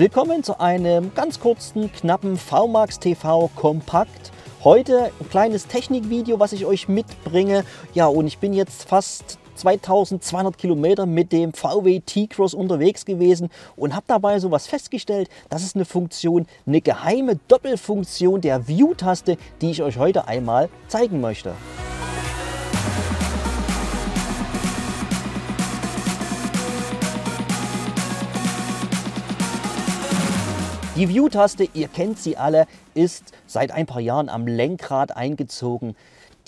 Willkommen zu einem ganz kurzen, knappen VMAX TV Kompakt. Heute ein kleines Technikvideo, was ich euch mitbringe. Ja, und ich bin jetzt fast 2200 Kilometer mit dem VW T-Cross unterwegs gewesen und habe dabei sowas festgestellt, das ist eine Funktion, eine geheime Doppelfunktion der View-Taste, die ich euch heute einmal zeigen möchte. Die View-Taste, ihr kennt sie alle, ist seit ein paar Jahren am Lenkrad eingezogen.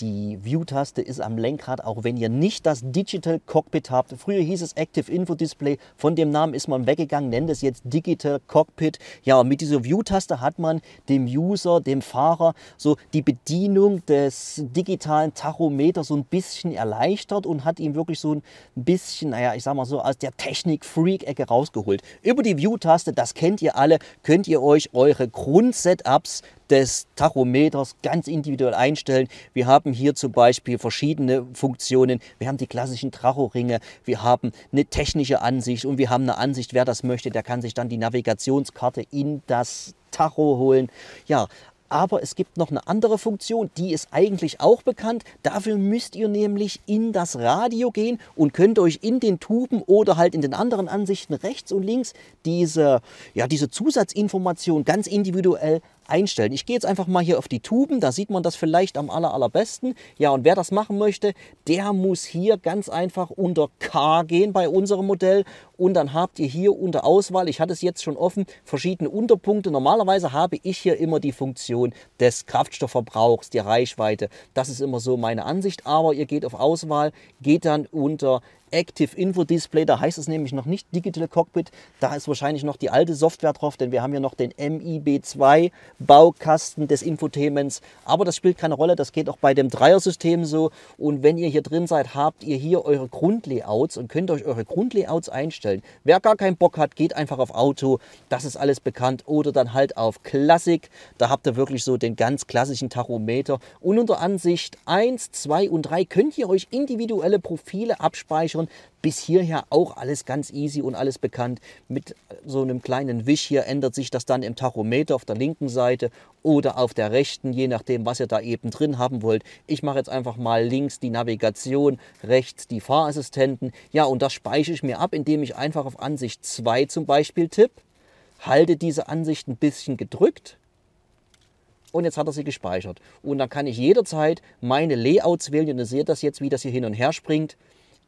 Die View-Taste ist am Lenkrad, auch wenn ihr nicht das Digital Cockpit habt. Früher hieß es Active Info Display, von dem Namen ist man weggegangen, nennt es jetzt Digital Cockpit. Ja, und mit dieser View-Taste hat man dem User, dem Fahrer, so die Bedienung des digitalen Tachometers so ein bisschen erleichtert und hat ihm wirklich so ein bisschen, naja, ich sag mal so, aus der Technik-Freak-Ecke rausgeholt. Über die View-Taste, das kennt ihr alle, könnt ihr euch eure Grund-Setups des Tachometers ganz individuell einstellen. Wir haben hier zum Beispiel verschiedene Funktionen. Wir haben die klassischen Tachoringe, wir haben eine technische Ansicht und wir haben eine Ansicht, wer das möchte, der kann sich dann die Navigationskarte in das Tacho holen. Ja, aber es gibt noch eine andere Funktion, die ist eigentlich auch bekannt. Dafür müsst ihr nämlich in das Radio gehen und könnt euch in den Tuben oder halt in den anderen Ansichten rechts und links diese, ja, diese Zusatzinformation ganz individuell einstellen. Ich gehe jetzt einfach mal hier auf die Tuben, da sieht man das vielleicht am aller, allerbesten. Ja, und wer das machen möchte, der muss hier ganz einfach unter K gehen bei unserem Modell und dann habt ihr hier unter Auswahl, ich hatte es jetzt schon offen, verschiedene Unterpunkte. Normalerweise habe ich hier immer die Funktion des Kraftstoffverbrauchs, die Reichweite. Das ist immer so meine Ansicht, aber ihr geht auf Auswahl, geht dann unter Active Info Display, da heißt es nämlich noch nicht Digital Cockpit, da ist wahrscheinlich noch die alte Software drauf, denn wir haben ja noch den MIB2 Baukasten des Infotainments, aber das spielt keine Rolle, das geht auch bei dem Dreier-System so und wenn ihr hier drin seid, habt ihr hier eure Grundlayouts und könnt euch eure Grundlayouts einstellen. Wer gar keinen Bock hat, geht einfach auf Auto, das ist alles bekannt oder dann halt auf Klassik, da habt ihr wirklich so den ganz klassischen Tachometer und unter Ansicht 1, 2 und 3 könnt ihr euch individuelle Profile abspeichern Informationen. Bis hierher auch alles ganz easy und alles bekannt. Mit so einem kleinen Wisch hier ändert sich das dann im Tachometer auf der linken Seite oder auf der rechten, je nachdem, was ihr da eben drin haben wollt. Ich mache jetzt einfach mal links die Navigation, rechts die Fahrassistenten. Ja, und das speichere ich mir ab, indem ich einfach auf Ansicht 2 zum Beispiel tippe, halte diese Ansicht ein bisschen gedrückt und jetzt hat er sie gespeichert. Und dann kann ich jederzeit meine Layouts wählen und ihr seht das jetzt, wie das hier hin und her springt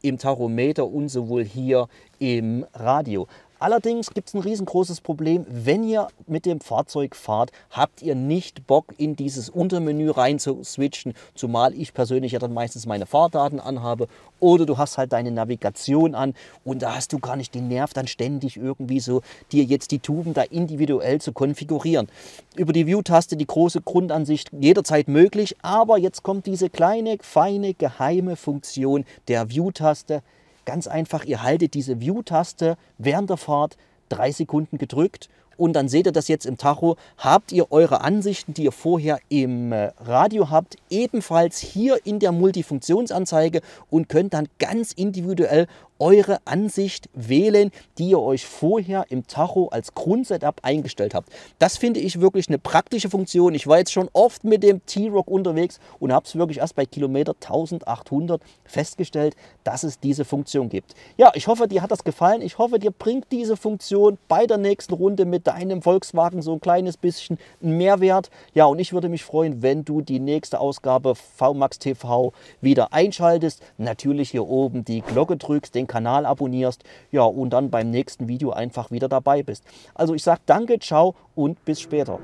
im Tachometer und sowohl hier im Radio. Allerdings gibt es ein riesengroßes Problem. Wenn ihr mit dem Fahrzeug fahrt, habt ihr nicht Bock, in dieses Untermenü rein zu switchen. Zumal ich persönlich ja dann meistens meine Fahrdaten anhabe. Oder du hast halt deine Navigation an und da hast du gar nicht den Nerv, dann ständig irgendwie so dir jetzt die Tuben da individuell zu konfigurieren. Über die View-Taste die große Grundansicht jederzeit möglich. Aber jetzt kommt diese kleine, feine, geheime Funktion der View-Taste. Ganz einfach, ihr haltet diese View-Taste während der Fahrt drei Sekunden gedrückt und dann seht ihr das jetzt im Tacho. Habt ihr eure Ansichten, die ihr vorher im äh, Radio habt, ebenfalls hier in der Multifunktionsanzeige und könnt dann ganz individuell eure Ansicht wählen, die ihr euch vorher im Tacho als Grundsetup eingestellt habt. Das finde ich wirklich eine praktische Funktion. Ich war jetzt schon oft mit dem T-Rock unterwegs und habe es wirklich erst bei Kilometer 1800 festgestellt, dass es diese Funktion gibt. Ja, ich hoffe, dir hat das gefallen. Ich hoffe, dir bringt diese Funktion bei der nächsten Runde mit deinem Volkswagen so ein kleines bisschen Mehrwert. Ja, und ich würde mich freuen, wenn du die nächste Ausgabe VMAX TV wieder einschaltest. Natürlich hier oben die Glocke drückst, den den Kanal abonnierst, ja, und dann beim nächsten Video einfach wieder dabei bist. Also ich sage danke, ciao und bis später.